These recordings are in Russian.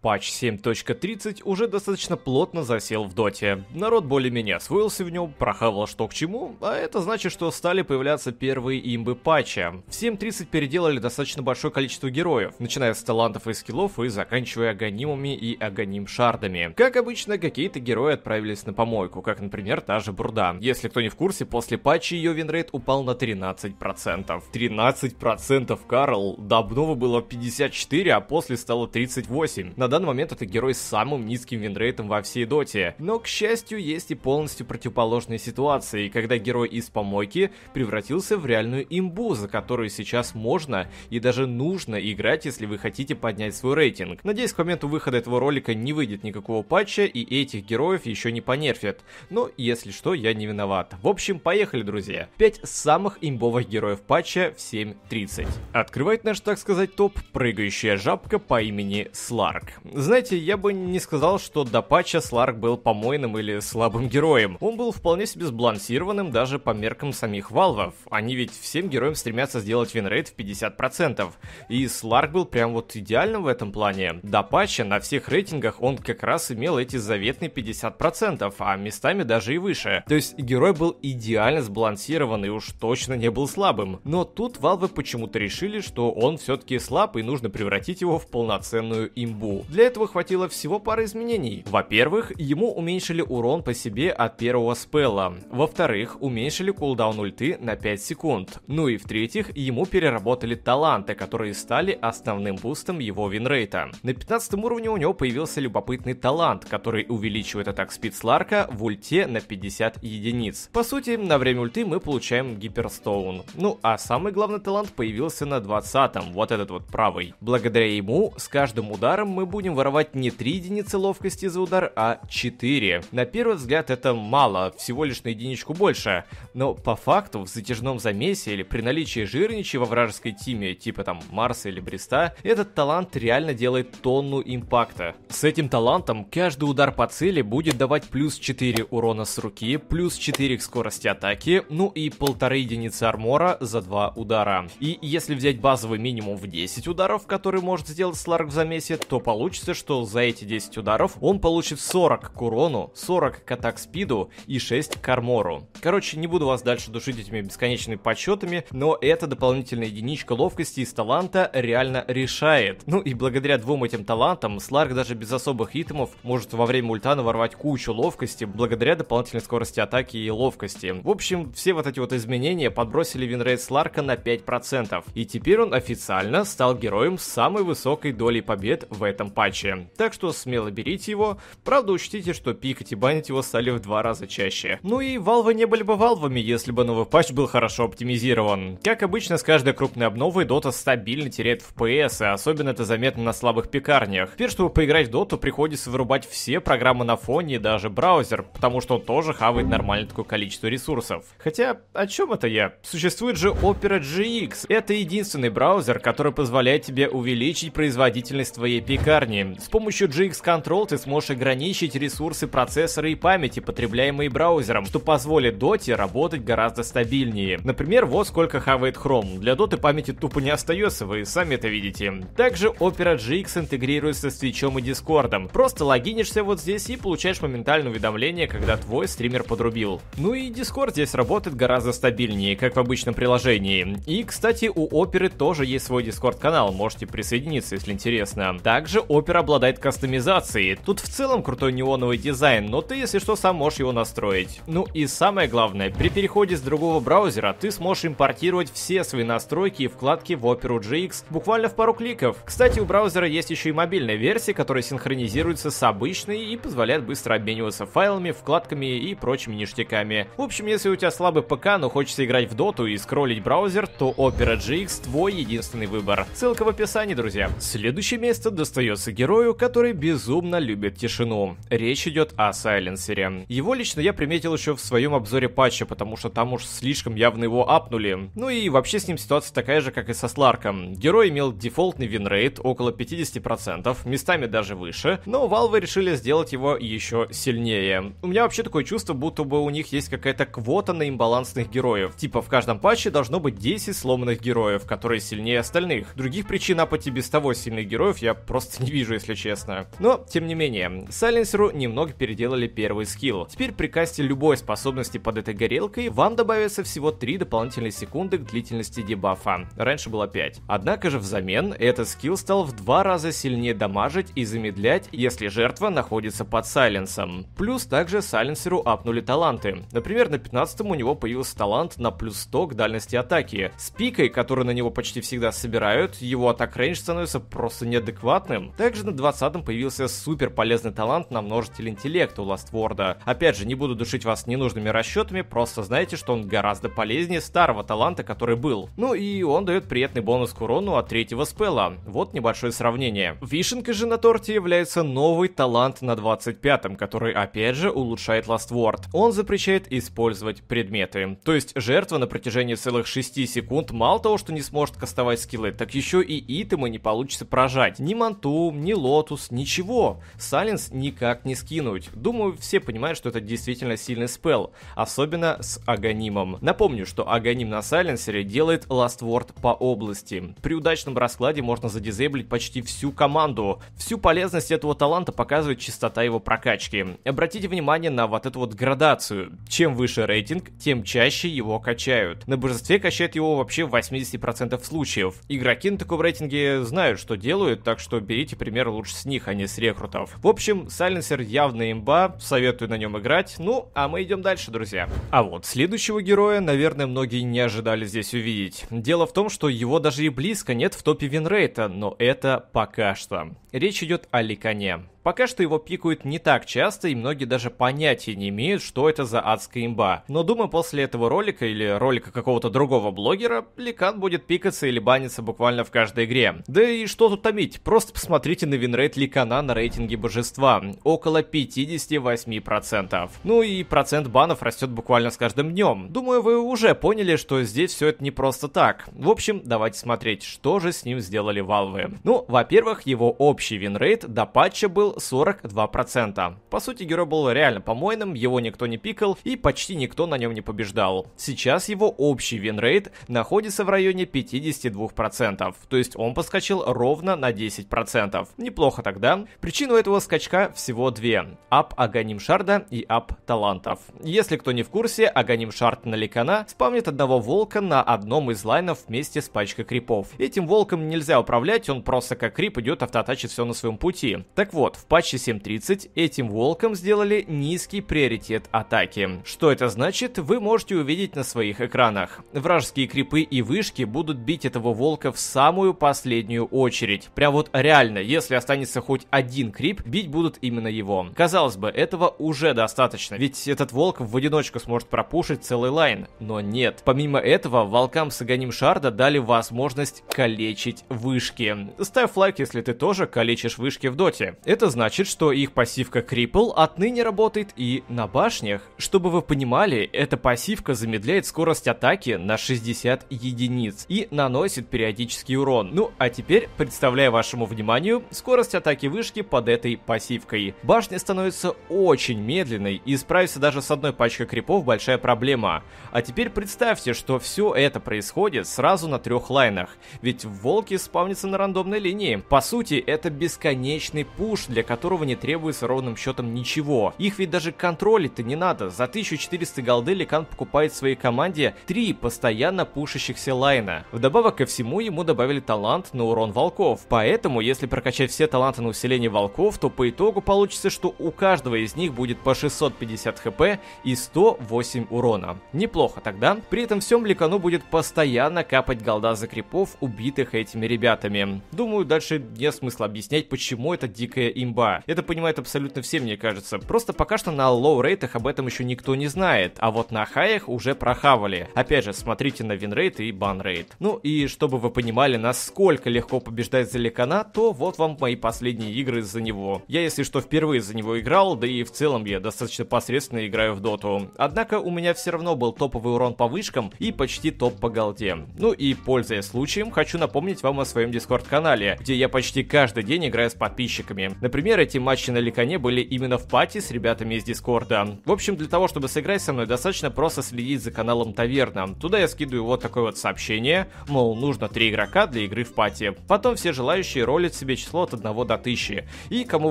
Патч 7.30 уже достаточно плотно засел в доте. Народ более-менее освоился в нем, прохавал что к чему, а это значит, что стали появляться первые имбы патча. В 7.30 переделали достаточно большое количество героев, начиная с талантов и скиллов и заканчивая агонимами и агоним шардами. Как обычно, какие-то герои отправились на помойку, как, например, та же Бурда. Если кто не в курсе, после патча ее винрейт упал на 13%. 13% Карл! Давно было 54, а после стало 38. На на данный момент это герой с самым низким винрейтом во всей доте. Но, к счастью, есть и полностью противоположные ситуации, когда герой из помойки превратился в реальную имбу, за которую сейчас можно и даже нужно играть, если вы хотите поднять свой рейтинг. Надеюсь, к моменту выхода этого ролика не выйдет никакого патча и этих героев еще не понерфят. Но, если что, я не виноват. В общем, поехали, друзья. 5 самых имбовых героев патча в 7.30. Открывает наш, так сказать, топ прыгающая жабка по имени Сларк. Знаете, я бы не сказал, что до патча Сларк был помойным или слабым героем. Он был вполне себе сбалансированным даже по меркам самих Валвов. Они ведь всем героям стремятся сделать винрейт в 50%. И Сларк был прям вот идеальным в этом плане. До патча на всех рейтингах он как раз имел эти заветные 50%, а местами даже и выше. То есть герой был идеально сбалансирован и уж точно не был слабым. Но тут Валвы почему-то решили, что он все-таки слаб и нужно превратить его в полноценную имбу. Для этого хватило всего пары изменений. Во-первых, ему уменьшили урон по себе от первого спелла. Во-вторых, уменьшили кулдаун ульты на 5 секунд. Ну и в-третьих, ему переработали таланты, которые стали основным бустом его винрейта. На 15 уровне у него появился любопытный талант, который увеличивает атак спид Сларка в ульте на 50 единиц. По сути, на время ульты мы получаем гиперстоун. Ну а самый главный талант появился на 20 вот этот вот правый. Благодаря ему с каждым ударом мы будем будем воровать не 3 единицы ловкости за удар, а 4. На первый взгляд это мало, всего лишь на единичку больше. Но по факту в затяжном замесе или при наличии жирничи во вражеской тиме, типа там Марса или Бреста, этот талант реально делает тонну импакта. С этим талантом каждый удар по цели будет давать плюс 4 урона с руки, плюс 4 к скорости атаки, ну и полторы единицы армора за 2 удара. И если взять базовый минимум в 10 ударов, который может сделать Сларк в замесе, то получится получится, что за эти 10 ударов он получит 40 к урону, 40 к атак спиду и 6 к армору. Короче, не буду вас дальше душить этими бесконечными подсчетами, но эта дополнительная единичка ловкости из таланта реально решает. Ну и благодаря двум этим талантам Сларк даже без особых итемов может во время ультана ворвать кучу ловкости благодаря дополнительной скорости атаки и ловкости. В общем, все вот эти вот изменения подбросили винрейт Сларка на 5%. И теперь он официально стал героем с самой высокой долей побед в этом патче, так что смело берите его, правда учтите, что пикать и банить его стали в два раза чаще. Ну и валвы не были бы валвами, если бы новый патч был хорошо оптимизирован. Как обычно, с каждой крупной обновой Dota стабильно теряет FPS, и особенно это заметно на слабых пекарнях. Теперь, чтобы поиграть в Dota, приходится вырубать все программы на фоне и даже браузер, потому что он тоже хавает нормальное такое количество ресурсов. Хотя, о чем это я? Существует же Opera GX. Это единственный браузер, который позволяет тебе увеличить производительность твоей пекарни парни. С помощью GX Control ты сможешь ограничить ресурсы процессора и памяти, потребляемые браузером, что позволит Dota работать гораздо стабильнее. Например, вот сколько хавает Chrome. Для Dota памяти тупо не остается, вы сами это видите. Также Opera GX интегрируется с Twitch и Discord. Просто логинишься вот здесь и получаешь моментальное уведомление, когда твой стример подрубил. Ну и Discord здесь работает гораздо стабильнее, как в обычном приложении. И, кстати, у Оперы тоже есть свой Discord канал, можете присоединиться, если интересно. Также Opera обладает кастомизацией. Тут в целом крутой неоновый дизайн, но ты, если что, сам можешь его настроить. Ну и самое главное, при переходе с другого браузера ты сможешь импортировать все свои настройки и вкладки в Opera GX буквально в пару кликов. Кстати, у браузера есть еще и мобильная версия, которая синхронизируется с обычной и позволяет быстро обмениваться файлами, вкладками и прочими ништяками. В общем, если у тебя слабый ПК, но хочется играть в доту и скроллить браузер, то Opera GX твой единственный выбор. Ссылка в описании, друзья. Следующее место достается достается герою, который безумно любит тишину. Речь идет о Сайленсере. Его лично я приметил еще в своем обзоре патча, потому что там уж слишком явно его апнули. Ну и вообще с ним ситуация такая же, как и со Сларком. Герой имел дефолтный винрейт около 50%, местами даже выше, но Valve решили сделать его еще сильнее. У меня вообще такое чувство, будто бы у них есть какая-то квота на имбалансных героев. Типа в каждом патче должно быть 10 сломанных героев, которые сильнее остальных. Других причин апати без того сильных героев я просто не вижу вижу, если честно. Но, тем не менее, Сайленсеру немного переделали первый скилл. Теперь при касте любой способности под этой горелкой вам добавится всего 3 дополнительные секунды к длительности дебафа. Раньше было 5. Однако же взамен этот скилл стал в два раза сильнее дамажить и замедлять, если жертва находится под сайленсом. Плюс также сайленсеру апнули таланты. Например, на 15 у него появился талант на плюс 100 к дальности атаки. С пикой, которую на него почти всегда собирают, его атак рейндж становится просто неадекватным. Также на 20-м появился супер полезный талант на множитель интеллекта у Ластворда. Опять же, не буду душить вас ненужными расчетами, просто знайте, что он гораздо полезнее старого таланта, который был. Ну и он дает приятный бонус к урону от третьего спела. Вот небольшое сравнение. Вишенкой же на торте является новый талант на 25-м, который опять же улучшает Last Ластворд. Он запрещает использовать предметы. То есть жертва на протяжении целых 6 секунд мало того, что не сможет кастовать скиллы, так еще и итемы не получится прожать. Ни манту, Lightroom, ни Lotus, ничего. Silence никак не скинуть. Думаю, все понимают, что это действительно сильный спел, особенно с Агонимом. Напомню, что Агоним на Сайленсере делает Last Word по области. При удачном раскладе можно задизеблить почти всю команду. Всю полезность этого таланта показывает частота его прокачки. Обратите внимание на вот эту вот градацию. Чем выше рейтинг, тем чаще его качают. На большинстве качают его вообще в 80% случаев. Игроки на таком рейтинге знают, что делают, так что берите пример лучше с них, а не с рекрутов. В общем, Сайленсер явная имба, советую на нем играть. Ну, а мы идем дальше, друзья. А вот следующего героя, наверное, многие не ожидали здесь увидеть. Дело в том, что его даже и близко нет в топе винрейта, но это пока что. Речь идет о Ликане. Пока что его пикают не так часто, и многие даже понятия не имеют, что это за адская имба. Но думаю, после этого ролика или ролика какого-то другого блогера, Ликан будет пикаться или баниться буквально в каждой игре. Да и что тут томить, просто посмотрите на винрейт Ликана на рейтинге божества, около 58%. Ну и процент банов растет буквально с каждым днем. Думаю, вы уже поняли, что здесь все это не просто так. В общем, давайте смотреть, что же с ним сделали валвы. Ну, во-первых, его общий Общий винрейт до патча был 42%. По сути, герой был реально помойным, его никто не пикал и почти никто на нем не побеждал. Сейчас его общий винрейт находится в районе 52%, то есть он подскочил ровно на 10%. Неплохо тогда. Причину этого скачка всего две. Ап Аганим Шарда и ап талантов. Если кто не в курсе, Аганим Шард на Ликана спамнит одного волка на одном из лайнов вместе с пачкой крипов. Этим волком нельзя управлять, он просто как крип идет автоатачить прочь все на своем пути. Так вот, в патче 7.30 этим волкам сделали низкий приоритет атаки. Что это значит, вы можете увидеть на своих экранах. Вражеские крипы и вышки будут бить этого волка в самую последнюю очередь. Прям вот реально, если останется хоть один крип, бить будут именно его. Казалось бы, этого уже достаточно, ведь этот волк в одиночку сможет пропушить целый лайн, но нет. Помимо этого, волкам с Аганим Шарда дали возможность калечить вышки. Ставь лайк, если ты тоже калечишь вышки в доте. Это значит, что их пассивка Крипл отныне работает и на башнях. Чтобы вы понимали, эта пассивка замедляет скорость атаки на 60 единиц и наносит периодический урон. Ну а теперь представляю вашему вниманию скорость атаки вышки под этой пассивкой. Башня становится очень медленной и справиться даже с одной пачкой крипов большая проблема. А теперь представьте, что все это происходит сразу на трех лайнах, ведь волки спавнятся на рандомной линии. По сути, это это бесконечный пуш, для которого не требуется ровным счетом ничего. Их ведь даже контролить-то не надо. За 1400 голды Ликан покупает своей команде 3 постоянно пушащихся лайна. Вдобавок ко всему ему добавили талант на урон волков. Поэтому, если прокачать все таланты на усиление волков, то по итогу получится, что у каждого из них будет по 650 хп и 108 урона. Неплохо тогда. При этом всем Ликану будет постоянно капать голда за крипов, убитых этими ребятами. Думаю, дальше нет смысла объяснять объяснять, почему это дикая имба. Это понимают абсолютно все, мне кажется. Просто пока что на лоу-рейтах об этом еще никто не знает, а вот на хаях уже прохавали. Опять же, смотрите на винрейт и банрейт. Ну и чтобы вы понимали, насколько легко побеждать Зеликана, то вот вам мои последние игры за него. Я, если что, впервые за него играл, да и в целом я достаточно посредственно играю в доту. Однако у меня все равно был топовый урон по вышкам и почти топ по голде. Ну и пользуясь случаем, хочу напомнить вам о своем дискорд-канале, где я почти каждый день играя с подписчиками. Например, эти матчи на Ликане были именно в пати с ребятами из Дискорда. В общем, для того, чтобы сыграть со мной, достаточно просто следить за каналом Таверна. Туда я скидываю вот такое вот сообщение, мол, нужно три игрока для игры в пати. Потом все желающие ролят себе число от 1 до 1000. И кому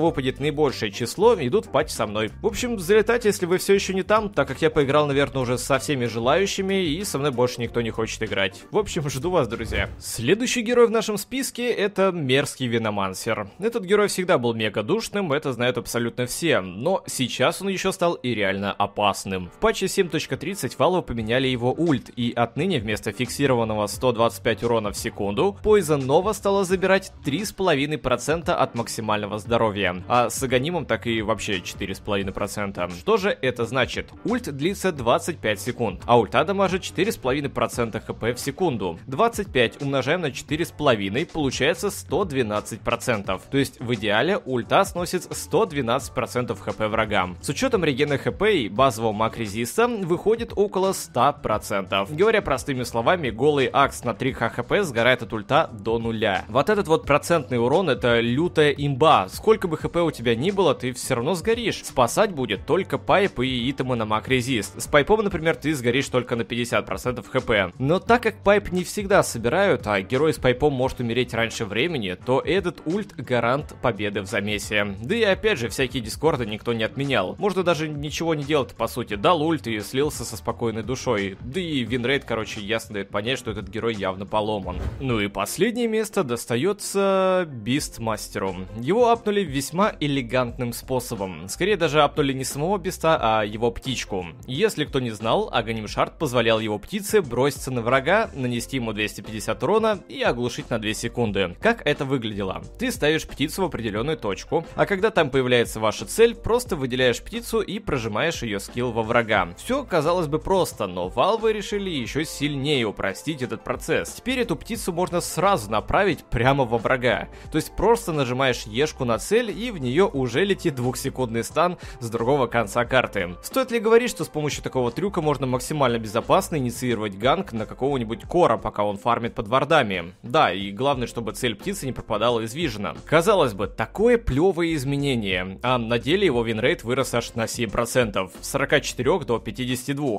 выпадет наибольшее число, идут в пати со мной. В общем, залетайте, если вы все еще не там, так как я поиграл, наверное, уже со всеми желающими, и со мной больше никто не хочет играть. В общем, жду вас, друзья. Следующий герой в нашем списке — это мерзкий Виноманси характер. Этот герой всегда был мега душным, это знают абсолютно все, но сейчас он еще стал и реально опасным. В патче 7.30 Valve поменяли его ульт, и отныне вместо фиксированного 125 урона в секунду, Poison Nova стала забирать 3,5% от максимального здоровья, а с Аганимом так и вообще 4,5%. Что же это значит? Ульт длится 25 секунд, а ульта дамажит 4,5% хп в секунду. 25 умножаем на 4,5 получается 112%. 100%. То есть в идеале ульта сносит 112% хп врагам. С учетом регена хп и базового макрезиста выходит около 100%. Говоря простыми словами, голый акс на 3 хп сгорает от ульта до нуля. Вот этот вот процентный урон это лютая имба. Сколько бы хп у тебя ни было, ты все равно сгоришь. Спасать будет только пайп и итемы на макрезист. С пайпом, например, ты сгоришь только на 50% хп. Но так как пайп не всегда собирают, а герой с пайпом может умереть раньше времени, то этот ульт мульт гарант победы в замесе. Да и опять же, всякие дискорды никто не отменял. Можно даже ничего не делать, по сути. Дал ульт и слился со спокойной душой. Да и винрейд, короче, ясно дает понять, что этот герой явно поломан. Ну и последнее место достается Бистмастеру. Его апнули весьма элегантным способом. Скорее даже апнули не самого Биста, а его птичку. Если кто не знал, Аганим Шарт позволял его птице броситься на врага, нанести ему 250 урона и оглушить на 2 секунды. Как это выглядело? Ты ты ставишь птицу в определенную точку, а когда там появляется ваша цель, просто выделяешь птицу и прожимаешь ее скилл во врага. Все, казалось бы, просто, но Valve решили еще сильнее упростить этот процесс. Теперь эту птицу можно сразу направить прямо во врага. То есть просто нажимаешь Ешку на цель, и в нее уже летит двухсекундный стан с другого конца карты. Стоит ли говорить, что с помощью такого трюка можно максимально безопасно инициировать ганг на какого-нибудь кора, пока он фармит под вардами? Да, и главное, чтобы цель птицы не пропадала из вижу нужно. Казалось бы, такое плевое изменение, а на деле его винрейт вырос аж на 7%, с 44 до 52.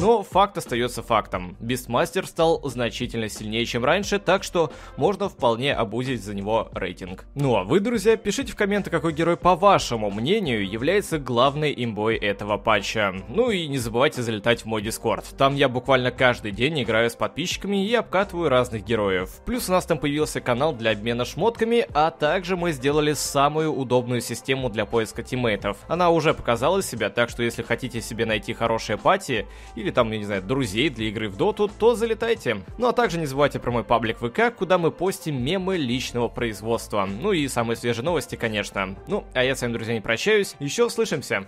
Но факт остается фактом. Бестмастер стал значительно сильнее, чем раньше, так что можно вполне обузить за него рейтинг. Ну а вы, друзья, пишите в комменты, какой герой, по вашему мнению, является главной имбой этого патча. Ну и не забывайте залетать в мой дискорд. Там я буквально каждый день играю с подписчиками и обкатываю разных героев. Плюс у нас там появился канал для обмена шмотками, а также мы сделали самую удобную систему для поиска тиммейтов. Она уже показала себя, так что если хотите себе найти хорошие пати или или там, я не знаю, друзей для игры в доту, то залетайте. Ну а также не забывайте про мой паблик ВК, куда мы постим мемы личного производства. Ну и самые свежие новости, конечно. Ну, а я с вами, друзья, не прощаюсь. Еще услышимся.